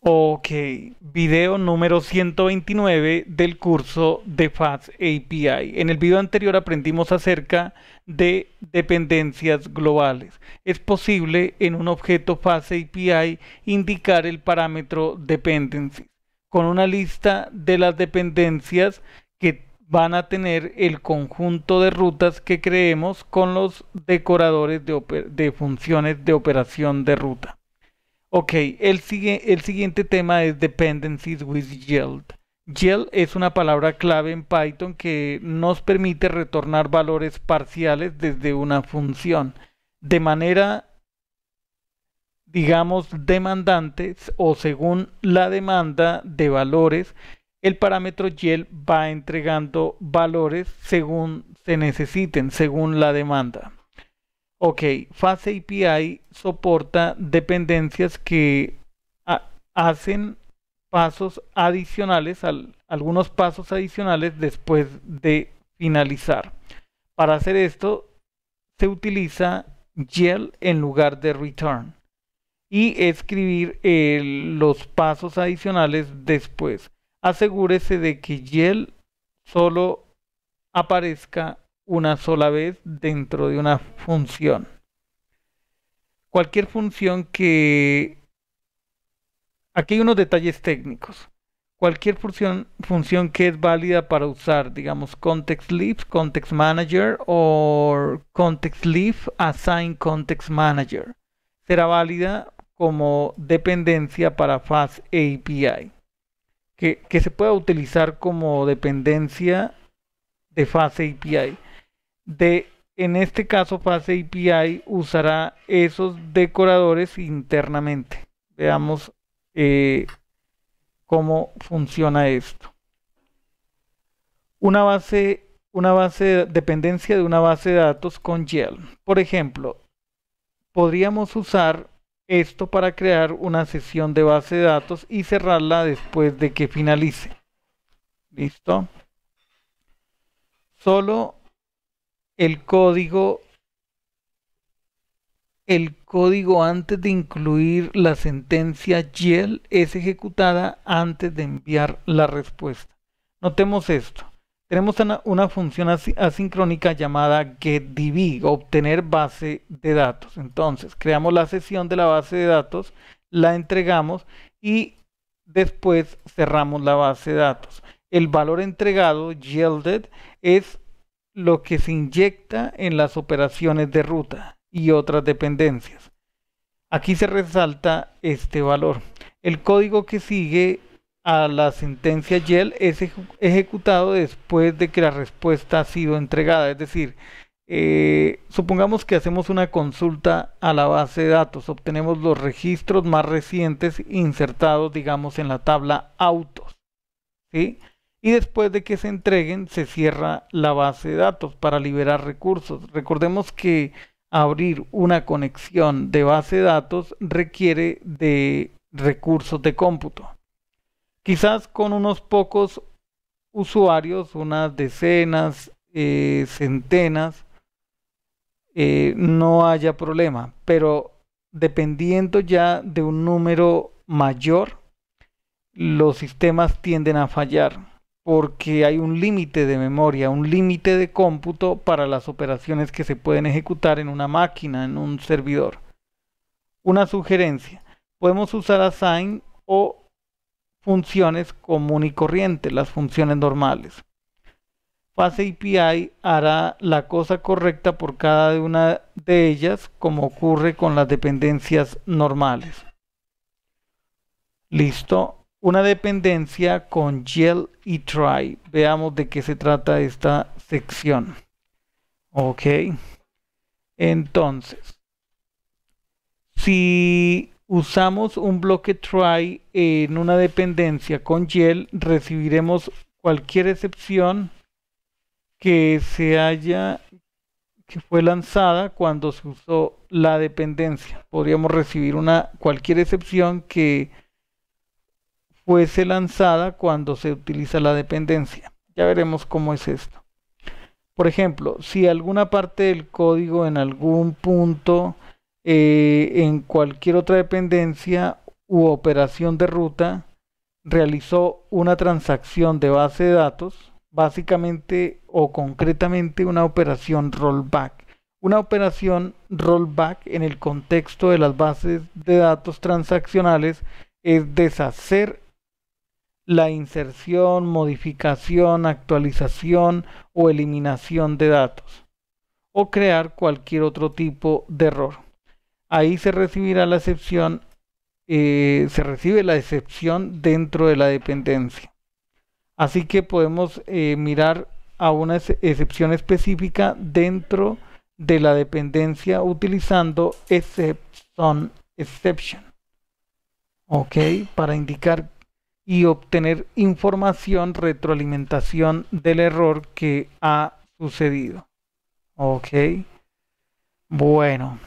Ok, video número 129 del curso de FAST API. En el video anterior aprendimos acerca de dependencias globales. Es posible en un objeto FAST API indicar el parámetro dependencies con una lista de las dependencias que van a tener el conjunto de rutas que creemos con los decoradores de funciones de operación de ruta. Ok, el, el siguiente tema es dependencies with yield. Yield es una palabra clave en Python que nos permite retornar valores parciales desde una función de manera, digamos, demandantes o según la demanda de valores. El parámetro yield va entregando valores según se necesiten, según la demanda. Ok, fase API soporta dependencias que hacen pasos adicionales, algunos pasos adicionales después de finalizar. Para hacer esto se utiliza YEL en lugar de return y escribir eh, los pasos adicionales después. Asegúrese de que yield solo aparezca una sola vez dentro de una función. Cualquier función que... Aquí hay unos detalles técnicos. Cualquier función, función que es válida para usar, digamos, context ContextManager context manager o context assign context manager, será válida como dependencia para Fast API, que, se pueda utilizar como dependencia de Fast API de, en este caso, Fase API usará esos decoradores internamente. Veamos eh, cómo funciona esto. Una base, una base de dependencia de una base de datos con Yelm. Por ejemplo, podríamos usar esto para crear una sesión de base de datos y cerrarla después de que finalice. ¿Listo? Solo el código el código antes de incluir la sentencia YEL es ejecutada antes de enviar la respuesta. Notemos esto. Tenemos una, función asincrónica llamada getDB, obtener base de datos. Entonces, creamos la sesión de la base de datos, la entregamos y después cerramos la base de datos. El valor entregado, yielded, es lo que se inyecta en las operaciones de ruta y otras dependencias. Aquí se resalta este valor. El código que sigue a la sentencia YEL es ejecutado después de que la respuesta ha sido entregada. Es decir, eh, supongamos que hacemos una consulta a la base de datos, obtenemos los registros más recientes insertados, digamos, en la tabla autos y después de que se entreguen se cierra la base de datos para liberar recursos. Recordemos que abrir una conexión de base de datos requiere de recursos de cómputo. Quizás con unos pocos usuarios, unas decenas, eh, centenas, eh, no haya problema, pero dependiendo ya de un número mayor, los sistemas tienden a fallar porque hay un límite de memoria, un límite de cómputo para las operaciones que se pueden ejecutar en una máquina, en un servidor. Una sugerencia, podemos usar assign o funciones común y corriente, las funciones normales. Fase API hará la cosa correcta por cada una de ellas, como ocurre con las dependencias normales. Listo una dependencia con YEL y try. Veamos de qué se trata esta sección. Ok. Entonces, si usamos un bloque try en una dependencia con YEL, recibiremos cualquier excepción que se haya que fue lanzada cuando se usó la dependencia. Podríamos recibir una cualquier excepción que fuese lanzada cuando se utiliza la dependencia. Ya veremos cómo es esto. Por ejemplo, si alguna parte del código en algún punto, eh, en cualquier otra dependencia u operación de ruta, realizó una transacción de base de datos, básicamente o concretamente una operación rollback. Una operación rollback en el contexto de las bases de datos transaccionales es deshacer la inserción, modificación, actualización o eliminación de datos o crear cualquier otro tipo de error. Ahí se recibirá la excepción, eh, se recibe la excepción dentro de la dependencia. Así que podemos eh, mirar a una excepción específica dentro de la dependencia utilizando exception, exception. Ok, para indicar y obtener información, retroalimentación del error que ha sucedido. Ok. Bueno.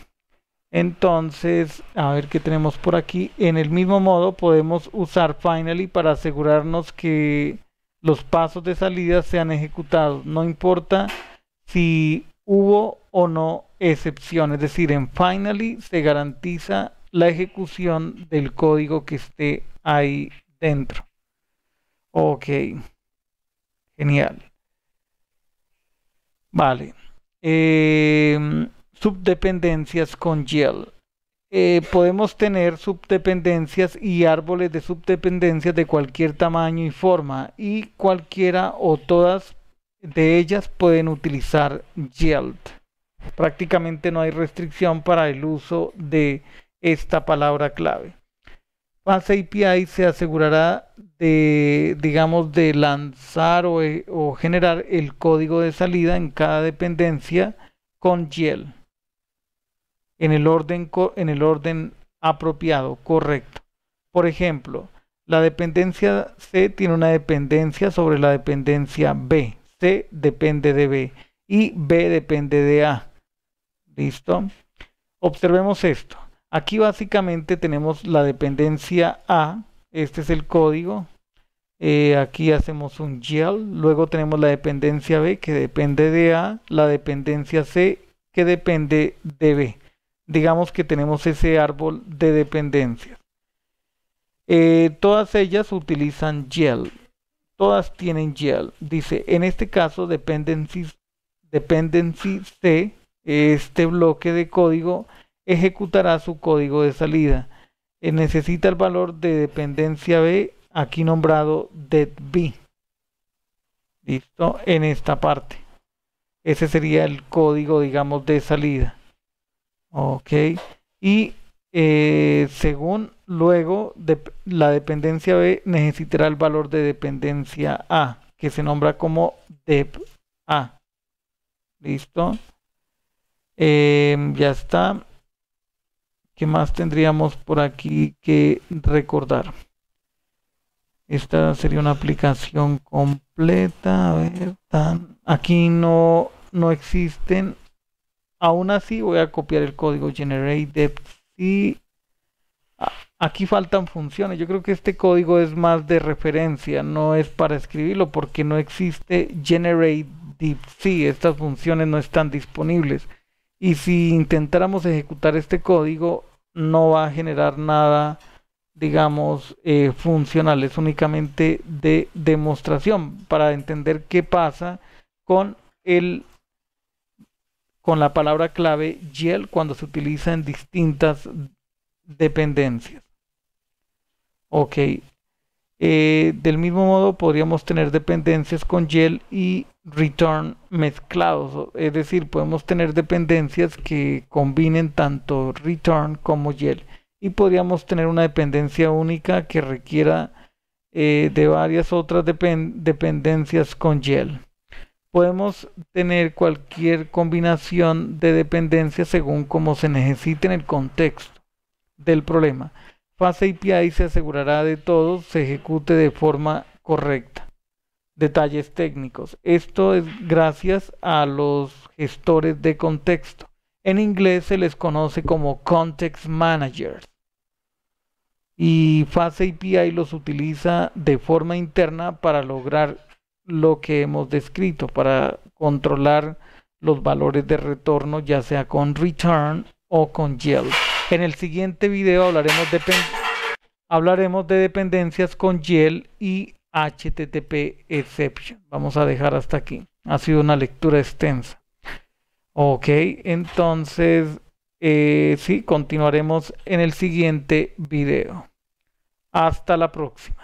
Entonces, a ver qué tenemos por aquí. En el mismo modo podemos usar Finally para asegurarnos que los pasos de salida sean ejecutados. No importa si hubo o no excepción. Es decir, en Finally se garantiza la ejecución del código que esté ahí dentro. Ok. Genial. Vale. Em, subdependencias con GEL. Eh, podemos tener subdependencias y árboles de subdependencias de cualquier tamaño y forma y cualquiera o todas de ellas pueden utilizar yield. Prácticamente no hay restricción para el uso de esta palabra clave. Fast API se asegurará de, digamos, de lanzar eh, o, generar el código de salida en cada dependencia con Yel en el orden, en el orden apropiado, correcto. Por ejemplo, la dependencia C tiene una dependencia sobre la dependencia B. C depende de B y B depende de A. ¿Listo? Observemos esto. Aquí básicamente tenemos la dependencia A, este es el código. Eh, aquí hacemos un GEL, luego tenemos la dependencia B que depende de A, la dependencia C que depende de B. Digamos que tenemos ese árbol de dependencias. Eh, todas ellas utilizan GEL, todas tienen GEL. Dice, en este caso dependencia dependency C, este bloque de código ejecutará su código de salida. Eh, necesita el valor de dependencia B, aquí nombrado B Listo, en esta parte. Ese sería el código, digamos, de salida. Ok. Y eh, según luego la dependencia B necesitará el valor de dependencia A, que se nombra como dep A. Listo. Em, ya está más tendríamos por aquí que recordar? Esta sería una aplicación completa. aquí no, no existen. Aún así voy a copiar el código generate depth y aquí faltan funciones. Yo creo que este código es más de referencia, no es para escribirlo porque no existe generate si Estas funciones no están disponibles. Y si intentáramos ejecutar este código, no va a generar nada, digamos, eh, funcional, es únicamente de demostración para entender qué pasa con el con la palabra clave YEL cuando se utiliza en distintas dependencias. Ok, eh, del mismo modo podríamos tener dependencias con gel y return mezclados, es decir, podemos tener dependencias que combinen tanto return como gel y podríamos tener una dependencia única que requiera eh, de varias otras dependencias con gel. Podemos tener cualquier combinación de dependencias según como se necesite en el contexto del problema. FastAPI se asegurará de todo se ejecute de forma correcta. Detalles técnicos. Esto es gracias a los gestores de contexto. En inglés se les conoce como Context Managers. Y pie API los utiliza de forma interna para lograr lo que hemos descrito, para controlar los valores de retorno, ya sea con return o con yield. En el siguiente video hablaremos de, hablaremos de dependencias con YEL y HTTP exception. Vamos a dejar hasta aquí. Ha sido una lectura extensa. Ok, entonces eh, sí, continuaremos en el siguiente video. Hasta la próxima.